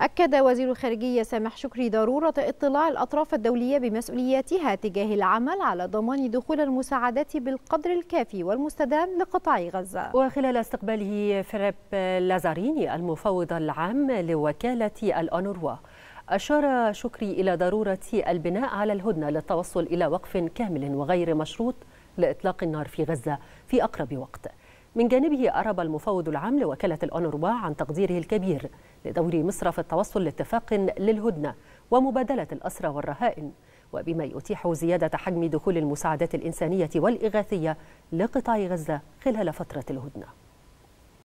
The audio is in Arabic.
أكد وزير الخارجية سامح شكري ضرورة اطلاع الأطراف الدولية بمسؤولياتها تجاه العمل على ضمان دخول المساعدات بالقدر الكافي والمستدام لقطاع غزة وخلال استقباله فيليب لازاريني المفوض العام لوكالة الأنوروا أشار شكري إلى ضرورة البناء على الهدنة للتوصل إلى وقف كامل وغير مشروط لإطلاق النار في غزة في أقرب وقت من جانبه أرب المفوض العام لوكالة الأونروا عن تقديره الكبير لدور مصر في التوصل لاتفاق للهدنة ومبادلة الأسرى والرهائن وبما يتيح زيادة حجم دخول المساعدات الإنسانية والإغاثية لقطاع غزة خلال فترة الهدنة